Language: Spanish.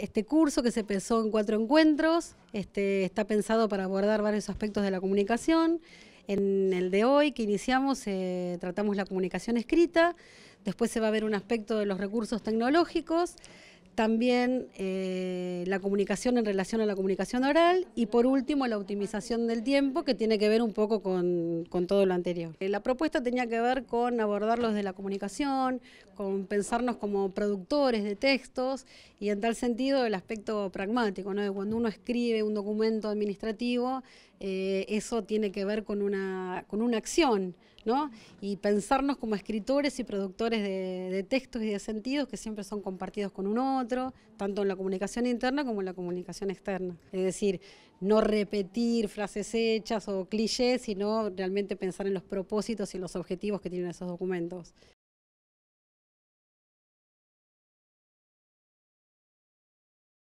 Este curso que se pensó en cuatro encuentros este, está pensado para abordar varios aspectos de la comunicación. En el de hoy que iniciamos eh, tratamos la comunicación escrita, después se va a ver un aspecto de los recursos tecnológicos, también eh, la comunicación en relación a la comunicación oral y por último la optimización del tiempo que tiene que ver un poco con, todo lo anterior. Eh, la propuesta tenía que ver con abordar los de la comunicación, con pensarnos como productores de textos y en tal sentido el aspecto pragmático, ¿no? cuando uno escribe un documento administrativo, eh, eso tiene que ver con una, acción, ¿no? Y pensarnos como escritores y productores de, de, textos y de sentidos que siempre son compartidos con un otro, tanto en la comunicación interna como en la comunicación externa. Es decir, no repetir frases hechas o clichés, sino realmente pensar en los propósitos y los objetivos que tienen esos documentos.